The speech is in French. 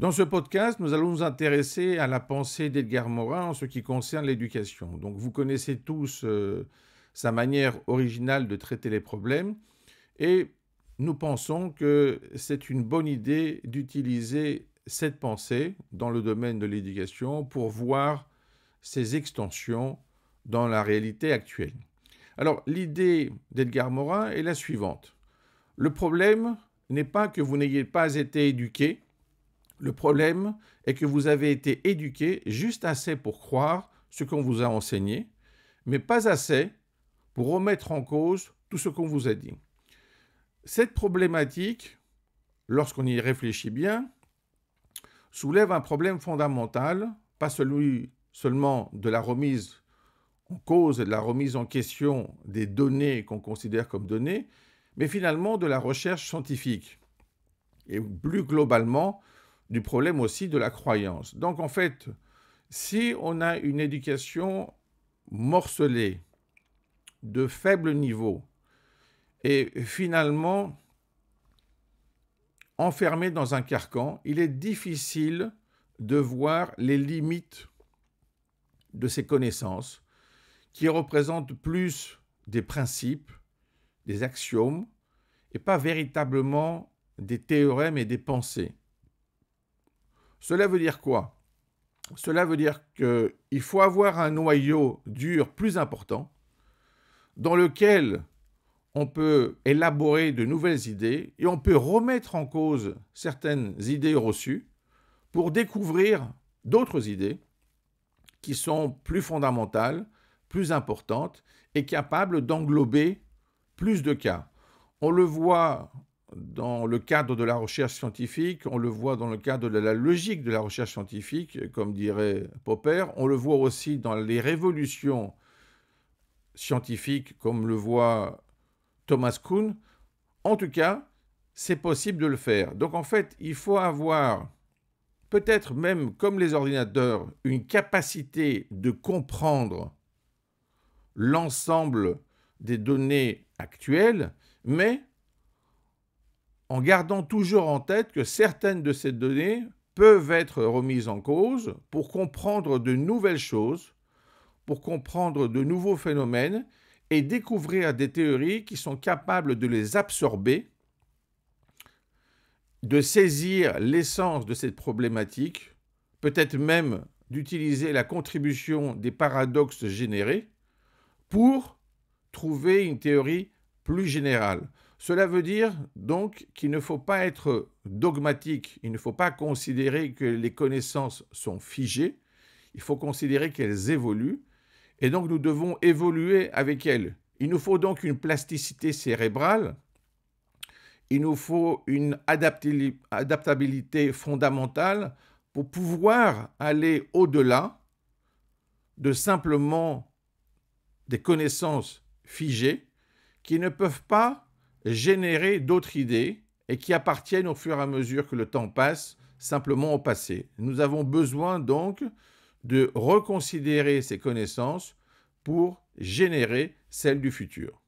Dans ce podcast, nous allons nous intéresser à la pensée d'Edgar Morin en ce qui concerne l'éducation. Donc vous connaissez tous euh, sa manière originale de traiter les problèmes et nous pensons que c'est une bonne idée d'utiliser cette pensée dans le domaine de l'éducation pour voir ses extensions dans la réalité actuelle. Alors l'idée d'Edgar Morin est la suivante. Le problème n'est pas que vous n'ayez pas été éduqué, le problème est que vous avez été éduqué juste assez pour croire ce qu'on vous a enseigné, mais pas assez pour remettre en cause tout ce qu'on vous a dit. Cette problématique, lorsqu'on y réfléchit bien, soulève un problème fondamental, pas celui seulement de la remise en cause de la remise en question des données qu'on considère comme données, mais finalement de la recherche scientifique et plus globalement du problème aussi de la croyance. Donc en fait, si on a une éducation morcelée, de faible niveau, et finalement enfermé dans un carcan, il est difficile de voir les limites de ses connaissances, qui représentent plus des principes, des axiomes, et pas véritablement des théorèmes et des pensées. Cela veut dire quoi Cela veut dire qu'il faut avoir un noyau dur plus important dans lequel on peut élaborer de nouvelles idées et on peut remettre en cause certaines idées reçues pour découvrir d'autres idées qui sont plus fondamentales, plus importantes et capables d'englober plus de cas. On le voit dans le cadre de la recherche scientifique, on le voit dans le cadre de la logique de la recherche scientifique, comme dirait Popper, on le voit aussi dans les révolutions scientifiques, comme le voit Thomas Kuhn. En tout cas, c'est possible de le faire. Donc en fait, il faut avoir, peut-être même comme les ordinateurs, une capacité de comprendre l'ensemble des données actuelles, mais en gardant toujours en tête que certaines de ces données peuvent être remises en cause pour comprendre de nouvelles choses, pour comprendre de nouveaux phénomènes et découvrir des théories qui sont capables de les absorber, de saisir l'essence de cette problématique, peut-être même d'utiliser la contribution des paradoxes générés pour trouver une théorie plus générale. Cela veut dire donc qu'il ne faut pas être dogmatique, il ne faut pas considérer que les connaissances sont figées, il faut considérer qu'elles évoluent, et donc nous devons évoluer avec elles. Il nous faut donc une plasticité cérébrale, il nous faut une adaptabilité fondamentale pour pouvoir aller au-delà de simplement des connaissances figées qui ne peuvent pas générer d'autres idées et qui appartiennent au fur et à mesure que le temps passe simplement au passé. Nous avons besoin donc de reconsidérer ces connaissances pour générer celles du futur.